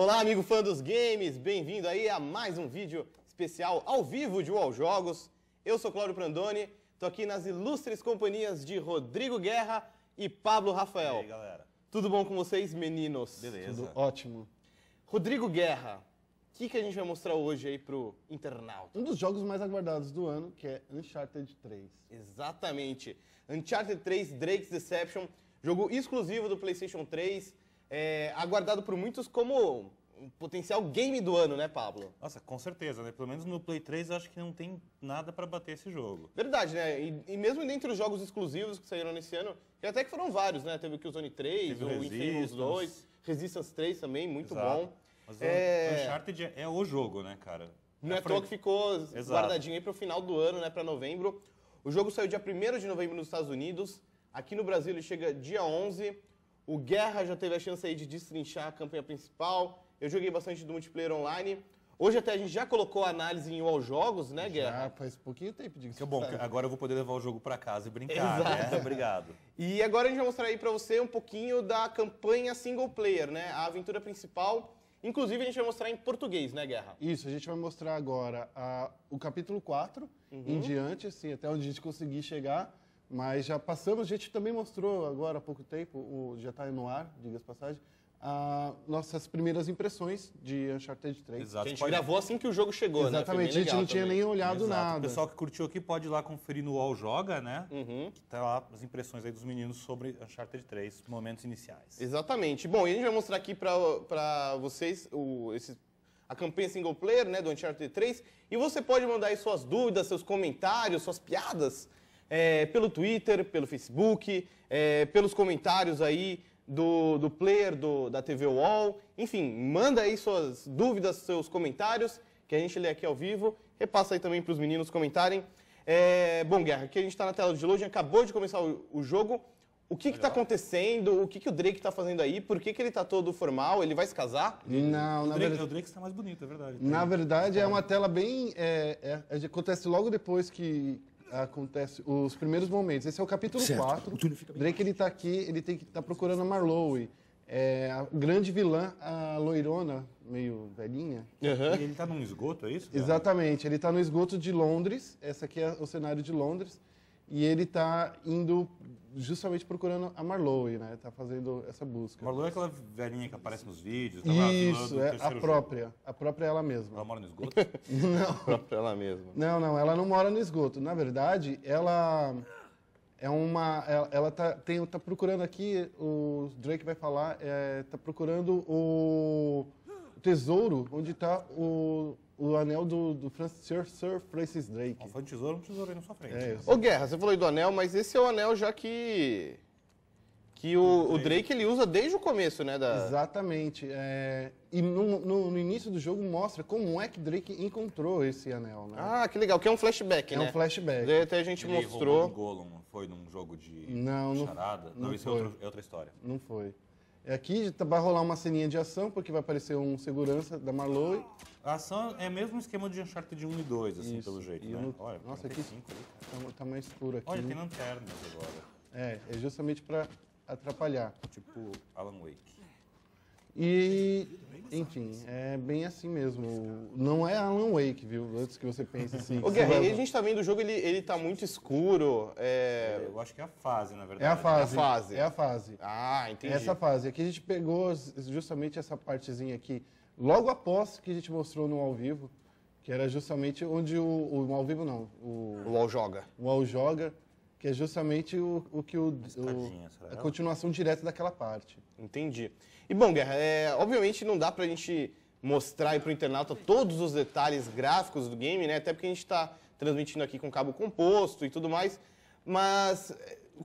Olá, amigo fã dos games, bem-vindo aí a mais um vídeo especial ao vivo de UOL Jogos. Eu sou Cláudio Prandoni, Estou aqui nas ilustres companhias de Rodrigo Guerra e Pablo Rafael. E aí, galera? Tudo bom com vocês, meninos? Beleza. Tudo ótimo. Rodrigo Guerra, o que, que a gente vai mostrar hoje aí pro internauta? Um dos jogos mais aguardados do ano, que é Uncharted 3. Exatamente. Uncharted 3 Drake's Deception, jogo exclusivo do PlayStation 3 é, aguardado por muitos como um potencial game do ano, né, Pablo? Nossa, com certeza, né? Pelo menos no Play 3 eu acho que não tem nada para bater esse jogo. Verdade, né? E, e, mesmo dentre os jogos exclusivos que saíram nesse ano, que até que foram vários, né? Teve o Killzone 3, Teve o Infamous 2, Resistance 3 também, muito Exato. bom. Mas é... o Uncharted é, é o jogo, né, cara? Não é, é pro... que ficou Exato. guardadinho aí pro final do ano, né, para novembro. O jogo saiu dia 1 de novembro nos Estados Unidos, aqui no Brasil ele chega dia 11. O Guerra já teve a chance aí de destrinchar a campanha principal. Eu joguei bastante do multiplayer online. Hoje até a gente já colocou a análise em UOL Jogos, né, Guerra? Já, faz pouquinho tempo disso. Que bom, agora eu vou poder levar o jogo para casa e brincar, Exato. né? Obrigado. E agora a gente vai mostrar aí para você um pouquinho da campanha single player, né? A aventura principal. Inclusive a gente vai mostrar em português, né, Guerra? Isso, a gente vai mostrar agora o capítulo 4 uhum. em diante, assim, até onde a gente conseguir chegar. Mas já passamos, a gente também mostrou agora há pouco tempo, o, já está no ar, diga-se passagem, a, nossas primeiras impressões de Uncharted 3. Exato. Que a gente pode... gravou assim que o jogo chegou, né? Exatamente, né? a gente não tinha também. nem olhado Exato. nada. O pessoal que curtiu aqui pode ir lá conferir no UOL Joga, né? Uhum. Que tá lá as impressões aí dos meninos sobre Uncharted 3, momentos iniciais. Exatamente. Bom, e a gente vai mostrar aqui para vocês o, esse, a campanha single player né, do Uncharted 3. E você pode mandar aí suas dúvidas, seus comentários, suas piadas é, pelo Twitter, pelo Facebook, é, pelos comentários aí do, do player do, da TV Wall. Enfim, manda aí suas dúvidas, seus comentários, que a gente lê aqui ao vivo. Repassa aí também para os meninos comentarem. É, bom, Guerra, aqui a gente está na tela de Lojan, acabou de começar o, o jogo. O que está acontecendo? O que, que o Drake está fazendo aí? Por que, que ele está todo formal? Ele vai se casar? Não, na verdade. O Drake está mais bonito, é verdade. Na verdade, é, é uma tela bem. É, é, acontece logo depois que, acontece os primeiros momentos. Esse é o capítulo 4. Drake ele tá aqui, ele tem que tá procurando a Marlowe. É, a grande vilã, a loirona, meio velhinha. Uhum. ele tá num esgoto, é isso? Cara? Exatamente, ele tá no esgoto de Londres. Essa aqui é o cenário de Londres. E ele tá indo justamente procurando a Marlowe, né? Tá fazendo essa busca. Marlowe é aquela velhinha que aparece nos vídeos. Tá Isso, é a própria. Jogo. A própria ela mesma. Ela mora no esgoto? não. A própria ela mesma. Não, não, ela não mora no esgoto. Na verdade, ela é uma... Ela, ela tá, tem, tá procurando aqui, o Drake vai falar, é, tá procurando o tesouro onde tá o o anel do, do Francis, Sir, Francis Drake. foi um tesouro, um tesouro aí na sua frente. É, Ô, Guerra, você falou aí do anel, mas esse é o anel já que... Que o, o Drake ele usa desde o começo, né? Da... Exatamente. É, e no, no, no, início do jogo mostra como é que Drake encontrou esse anel, né? Ah, que legal, que é um flashback, é né? É um flashback. Daí até a gente ele mostrou. Um foi num jogo de não, charada? Não, não, não isso é, outro, é outra história. Não foi. É aqui tá, vai rolar uma ceninha de ação, porque vai aparecer um segurança da Marlowe. A ação é mesmo um esquema de Uncharted 1 e 2, assim, Isso. pelo jeito, e né? No... Olha, Nossa, aqui cinco, né? tá, tá mais escuro aqui. Olha, tem lanternas agora. É, é justamente para atrapalhar. Tipo Alan Wake. E enfim, é bem assim mesmo. Não é Alan Wake, viu? Antes que você pense assim. Ô, a gente tá vendo o jogo, ele, ele tá muito escuro. É... Eu acho que é a fase, na verdade. É a fase. É a fase. É a fase. Ah, entendi. Essa fase. Aqui a gente pegou justamente essa partezinha aqui, logo após que a gente mostrou no ao vivo, que era justamente onde o. o ao vivo não. O, o UOL joga. O UOL joga que é justamente o, o que o, o a continuação direta daquela parte. Entendi. E bom, Guerra, é, obviamente não dá pra gente mostrar aí pro internauta todos os detalhes gráficos do game, né? Até porque a gente está transmitindo aqui com cabo composto e tudo mais. Mas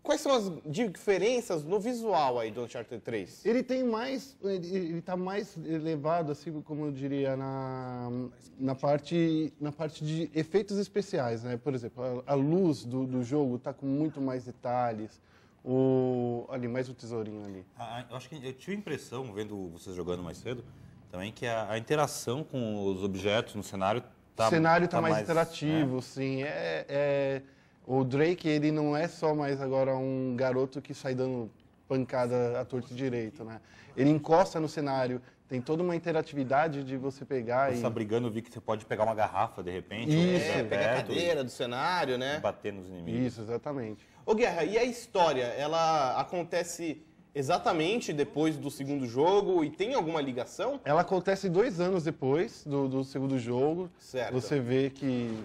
Quais são as diferenças no visual aí do Uncharted 3? Ele tem mais, ele, está mais elevado, assim, como eu diria, na, na, parte, na parte de efeitos especiais, né? Por exemplo, a, a luz do, do jogo está com muito mais detalhes, o, ali, mais um tesourinho ali. Ah, eu acho que eu tive a impressão, vendo vocês jogando mais cedo, também que a, a interação com os objetos no cenário tá... O cenário está tá mais, mais, interativo, né? sim, é... é o Drake, ele não é só mais agora um garoto que sai dando pancada à torta e direito, né? Ele encosta no cenário, tem toda uma interatividade de você pegar você tá e... Você tá brigando, vi que você pode pegar uma garrafa, de repente. Isso. É, pegar a cadeira do cenário, né? Bater nos inimigos. Isso, exatamente. Ô, Guerra, e a história, ela acontece exatamente depois do segundo jogo e tem alguma ligação? Ela acontece dois anos depois do, do segundo jogo. Certo. Você vê que,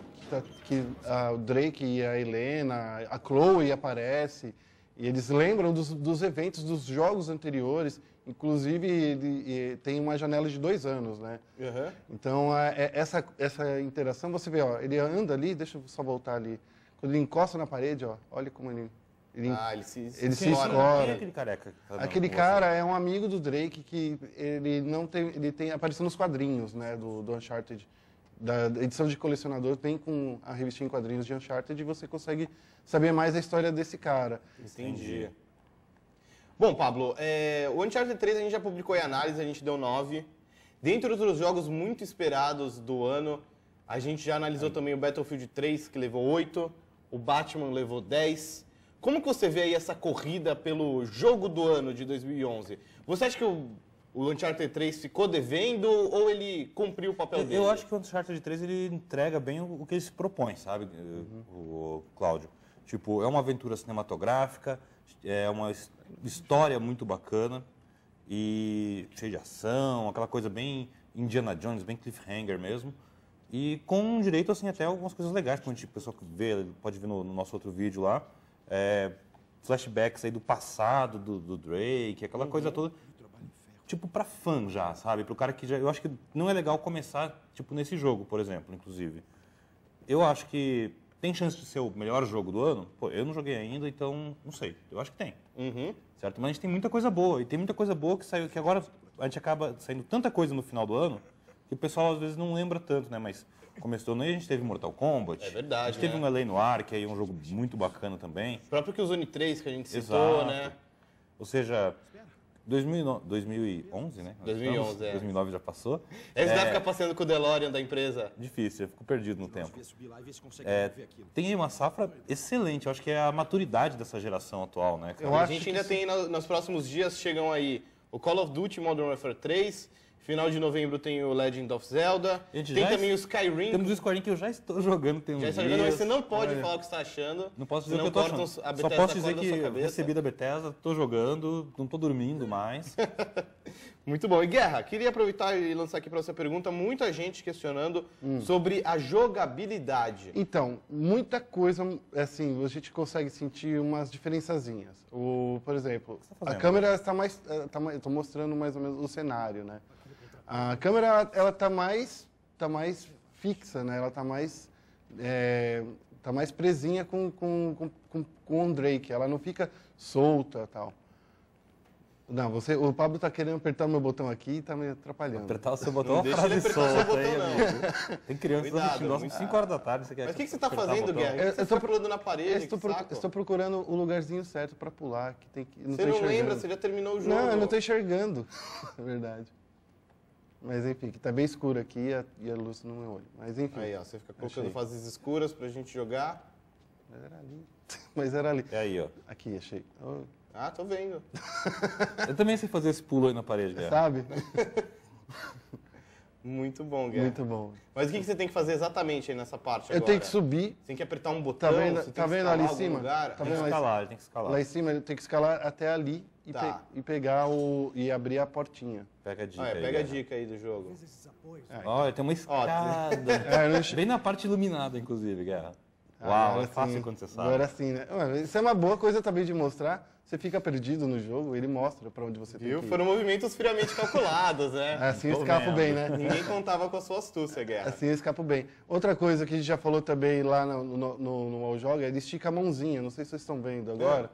que, tá, a, o Drake e a Helena, a Chloe aparece e eles lembram dos, dos eventos dos jogos anteriores. Inclusive, ele, ele tem uma janela de dois anos, né? Uhum. Então, a, é, é, essa, essa interação, você vê, ó, ele anda ali, deixa eu só voltar ali. Quando ele encosta na parede, ó, olha como ele ele, ah, ele se, ele se escora. Quem é aquele careca? Aquele cara é um amigo do Drake que ele não tem. Ele tem. apareceu nos quadrinhos, né? Do, do Uncharted. Da edição de colecionador tem com a revista em quadrinhos de Uncharted e você consegue saber mais a história desse cara. Entendi. Bom, Pablo, é, o Uncharted 3 a gente já publicou em análise, a gente deu 9. Dentre outros jogos muito esperados do ano, a gente já analisou é. também o Battlefield 3, que levou 8, o Batman levou 10. Como que você vê aí essa corrida pelo jogo do ano de 2011? Você acha que o, o Uncharted 3 ficou devendo ou ele cumpriu o papel dele? Eu acho que o Uncharted 3 ele entrega bem o, o que ele se propõe, sabe, uhum. o, o Cláudio? Tipo, é uma aventura cinematográfica, é uma história muito bacana e cheia de ação, aquela coisa bem Indiana Jones, bem cliffhanger mesmo. E com direito, assim, até algumas coisas legais, como a tipo, gente, o pessoal que vê, pode ver no, no nosso outro vídeo lá é, flashbacks aí do passado do, do Drake, aquela uhum. coisa toda. Tipo, para fã já, sabe? Para o cara que já. Eu acho que não é legal começar, tipo, nesse jogo, por exemplo, inclusive. Eu acho que tem chance de ser o melhor jogo do ano? Pô, eu não joguei ainda, então não sei. Eu acho que tem. Uhum. Certo? Mas a gente tem muita coisa boa. E tem muita coisa boa que saiu, que agora a gente acaba saindo tanta coisa no final do ano e o pessoal às vezes não lembra tanto, né? Mas começou no né? a gente teve Mortal Kombat. É verdade. A gente né? teve um LA ar, que é um jogo muito bacana também. O próprio que o Zone 3 que a gente citou, Exato. né? Ou seja, 2011, né? 2011, é. 2009 já passou. Eles é, devem é. ficar passeando com o DeLorean da empresa. Difícil, eu fico perdido no tempo. É, tem uma safra excelente, eu acho que é a maturidade dessa geração atual, né? Eu a gente ainda tem, nos próximos dias, chegam aí o Call of Duty Modern Warfare 3 Final de novembro tem o Legend of Zelda. Gente, tem também o Skyrim. Temos o Skyrim que eu já estou jogando tem um Já está jogando, mas você não pode falar o que está achando. Não posso dizer o que eu estou achando. Só posso dizer que recebi da Bethesda, estou jogando, não estou dormindo mais. Muito bom. E Guerra, queria aproveitar e lançar aqui para você a pergunta. Muita gente questionando hum. sobre a jogabilidade. Então, muita coisa, assim, a gente consegue sentir umas diferençazinhas. O, por exemplo, tá a câmera está mais... Está, eh, mais, estou mostrando mais ou menos o cenário, né? A câmera, ela está mais, tá mais fixa, né? Ela está mais, é, tá mais presinha com, com, com, com o Drake. Ela não fica solta tal. Não, você, o Pablo está querendo apertar o meu botão aqui e está me atrapalhando. Apertar o seu botão não é uma frase solta, botão, hein, amigo? Tem criança assistindo 5 horas da tarde. Você quer Mas que que tá o que, você está fazendo, Guilherme? Você pulando na parede, estou, pro, estou, procurando o lugarzinho certo para pular. Que tem que, não você não enxergando. lembra, você já terminou o jogo. Não, eu não estou enxergando, é verdade. Mas enfim, que tá bem escuro aqui e a, e a luz no meu olho. Mas enfim. Aí, ó, você fica colocando achei. fases escuras pra gente jogar. Mas era ali. Mas era ali. É aí, ó. Aqui, achei. Oh. Ah, tô vendo. Eu também sei fazer esse pulo aí na parede, Guerra. Sabe? Muito bom, Guerra. Muito bom. Mas o que, que você tem que fazer exatamente aí nessa parte eu agora? tenho que subir. Você tem que apertar um tá botão, tá vendo, você tá vendo ali em cima? Lugar. Tá tem que escalar, tem que escalar. Lá em cima ele tem que escalar até ali e, tá. pe e pegar o e abrir a portinha. Pega a dica. Ah, é, aí, pega a dica aí do jogo. É. Olha, é, então. tem uma escada. é, Bem na parte iluminada, inclusive, Guerra. Uau, agora, é fácil assim, quando você sabe. Agora sim, né? Isso é uma boa coisa também de mostrar. Você fica perdido no jogo, ele mostra para onde você Viu? tem que ir. Foram movimentos friamente calculados, né? É, assim eu escapo bem, né? Ninguém contava com a sua astúcia, Guerra. Assim eu escapo bem. Outra coisa que a gente já falou também lá no, All jogo é ele estica a mãozinha, não sei se vocês estão vendo agora,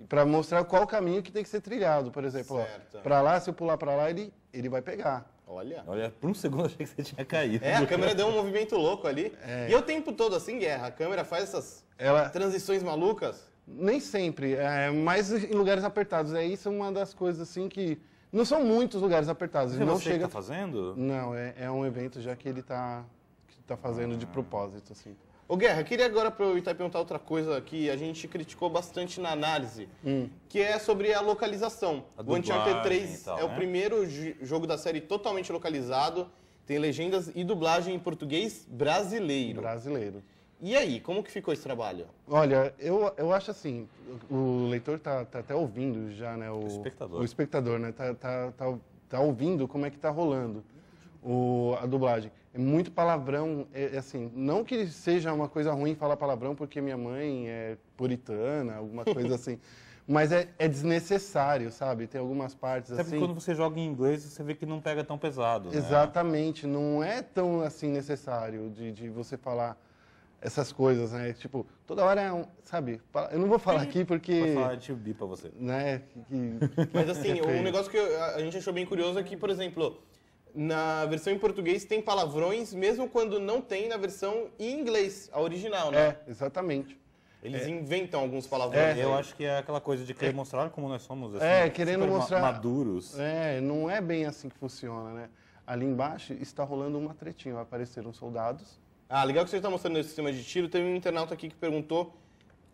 é. para mostrar qual caminho que tem que ser trilhado, por exemplo. Para lá, se eu pular para lá, ele, ele vai pegar. Olha. Olha, por um segundo eu achei que você tinha caído. É, a câmera deu um movimento louco ali. É. E o tempo todo, assim, guerra. A câmera faz essas Ela... transições malucas? Nem sempre, é, mas em lugares apertados. É isso é uma das coisas assim que. Não são muitos lugares apertados. Você é não chega. Que tá fazendo? Não, é, é um evento já que ele está tá fazendo ah. de propósito, assim. Ô Guerra, queria agora aproveitar e perguntar outra coisa que a gente criticou bastante na análise, hum. que é sobre a localização. A o Uncharted 3 tal, é né? o primeiro jogo da série totalmente localizado, tem legendas e dublagem em português brasileiro. Brasileiro. E aí, como que ficou esse trabalho? Olha, eu, eu acho assim, o leitor tá, tá até ouvindo já, né? O, o espectador. O espectador, né? Tá, tá, tá, tá ouvindo como é que tá rolando o, a dublagem. É muito palavrão, é, é, assim, não que seja uma coisa ruim falar palavrão porque minha mãe é puritana, alguma coisa assim. Mas é, é, desnecessário, sabe? Tem algumas partes Até assim. quando você joga em inglês, você vê que não pega tão pesado. Né? Exatamente, né? não é tão assim necessário de, de, você falar essas coisas, né? Tipo, toda hora é um, sabe? Eu não vou falar aqui porque. Vou falar de bi pra você. Né? Que, que... Mas assim, o é um negócio que a gente achou bem curioso é que, por exemplo, na versão em português tem palavrões, mesmo quando não tem na versão em inglês, a original, né? É, exatamente. Eles é. inventam alguns palavrões. É, eu acho que é aquela coisa de querer é. mostrar como nós somos assim, é, querendo mostrar, maduros. É, não é bem assim que funciona, né? Ali embaixo está rolando uma tretinha, apareceram soldados. Ah, legal que você está mostrando esse sistema de tiro. Teve um internauta aqui que perguntou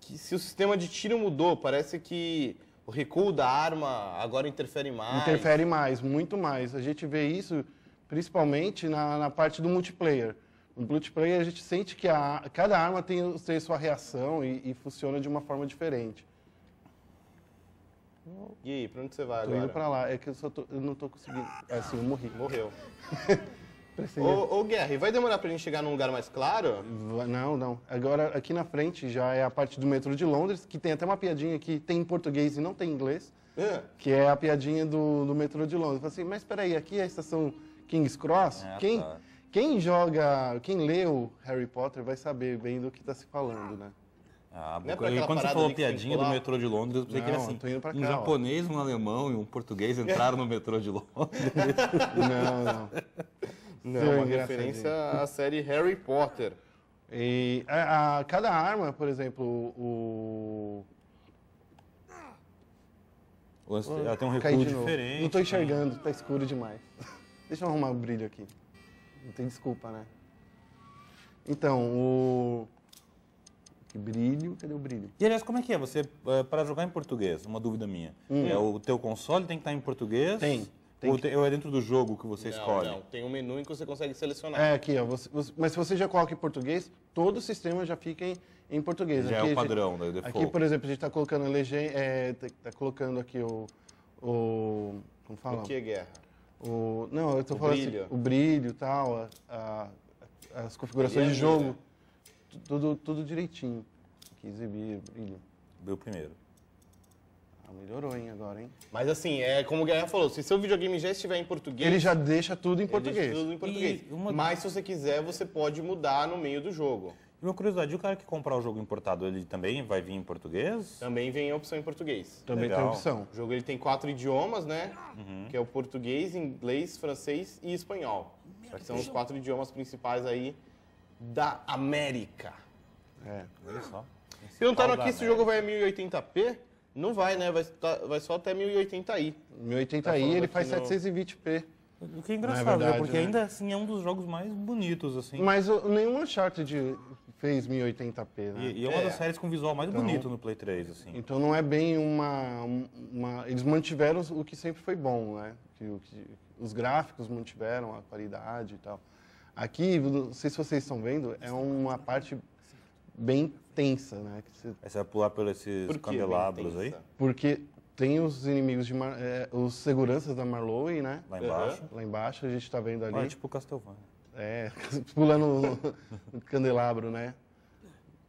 que se o sistema de tiro mudou. Parece que o recuo da arma agora interfere mais. Interfere mais, muito mais. A gente vê isso principalmente na, na parte do multiplayer. No multiplayer a gente sente que a, cada arma tem, tem sua reação e, e, funciona de uma forma diferente. E aí, pra onde você vai tô agora? Tô indo pra lá, é que eu, tô, eu não tô conseguindo. É assim, eu morri. Morreu. Ô, ô Guerra, vai demorar pra gente chegar num lugar mais claro? Não, não. Agora, aqui na frente já é a parte do metrô de Londres, que tem até uma piadinha que tem em português e não tem em inglês, é. que é a piadinha do, do metrô de Londres. Fala assim, mas peraí, aqui é a estação King's Cross? É, quem, tá. quem joga, quem leu Harry Potter vai saber bem do que tá se falando, né? Ah, é quando você falou piadinha do metrô de Londres, eu pensei que era assim, cá, um japonês, ó. um alemão e um português entraram no metrô de Londres. não, não. Não, é uma referência à série Harry Potter. E a, a, cada arma, por exemplo, o. o ah, ela tem um recuo diferente. Não estou né? enxergando, está escuro demais. Deixa eu arrumar o brilho aqui. Não tem desculpa, né? Então, o. Brilho, cadê o brilho? E aliás, como é que é? Você, eh, para jogar em português, uma dúvida minha. Hum. É, o teu console tem que estar em português? Tem. Ou, que... ou, é dentro do jogo que você não, escolhe? Não, tem um menu em que você consegue selecionar. É, aqui, ó, você, você, mas se você já coloca em português, todo o sistema já fica em, em português. Já é aqui, é o padrão, né? Default. Aqui, por exemplo, a gente está colocando, legenda, é, tá, tá colocando aqui o, o... Como fala? O que é guerra? O, não, eu estou falando assim, brilho. Assim, o brilho e tal, a, a, as configurações de é jogo, tudo, tudo direitinho. Aqui, exibir, brilho. Meu primeiro. Ah, melhorou, hein, agora, hein? Mas assim, é como o Guerra falou, se seu videogame já estiver em português... Ele já deixa tudo em português. tudo em português. Uma... Mas se você quiser, você pode mudar no meio do jogo. E uma curiosidade, o cara que comprar o jogo importado, ele também vai vir em português? Também vem a opção em português. Também Legal. tem opção. O jogo ele tem quatro idiomas, né? Uhum. Que é o português, inglês, francês e espanhol. Meu que são Deus. os quatro idiomas principais aí da América. É, olha só. Perguntaram aqui se o jogo vai a 1080p. Não vai, né? Vai, tá, vai só até 1080i. 1080i tá ele faz no... 720p. O que é engraçado, é né? verdade, porque né? ainda assim é um dos jogos mais bonitos, assim. Mas o, nenhum Uncharted fez 1080p, né? E, e é uma é. das séries com visual mais então, bonito no Play 3, assim. Então não é bem uma, uma... Eles mantiveram o que sempre foi bom, né? Que, que, os gráficos mantiveram a qualidade e tal. Aqui, não sei se vocês estão vendo, é uma parte bem tensa, né? Que você... Aí você vai pular pelos esses Por candelabros aí? Porque tem os inimigos de Mar... é, os seguranças da Marlowe, né? Lá embaixo. Lá embaixo, a gente tá vendo ali. Ah, é tipo Castlevania. É, pulando no candelabro, né?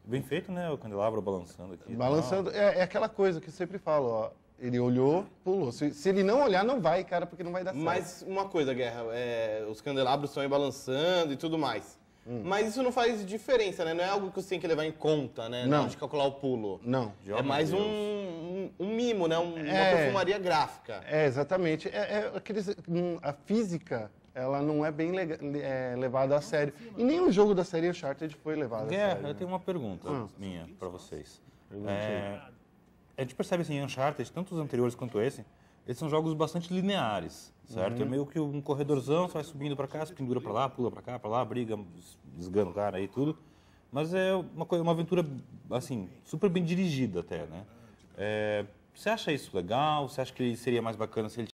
Bem feito, né? O candelabro balançando aqui. Balançando, é, é, aquela coisa que eu sempre falo, ó. Ele olhou, pulou. Se, se ele não olhar, não vai, cara, porque não vai dar certo. Mas uma coisa, Guerra, é, os candelabros estão aí balançando e tudo mais. Hum. Mas isso não faz diferença, né? Não é algo que você tem que levar em conta, né? Não. De calcular o pulo. Não. é mais um, um, um, mimo, né? Um, é, uma perfumaria gráfica. É, exatamente. É, é aqueles, hum, a física ela não é bem le é, levada a sério. E nem o jogo da série Uncharted foi levado é, a sério. eu né? tenho uma pergunta ah. minha para vocês. É, a gente percebe assim, Uncharted, tanto os anteriores quanto esse, eles são jogos bastante lineares, certo? É uhum. É meio que um corredorzão, você vai subindo para cá, se pendura para lá, pula para cá, para lá, briga, desgana o cara aí tudo. Mas é uma, uma aventura, assim, super bem dirigida até, né? É, você acha isso legal? Você acha que seria mais bacana se ele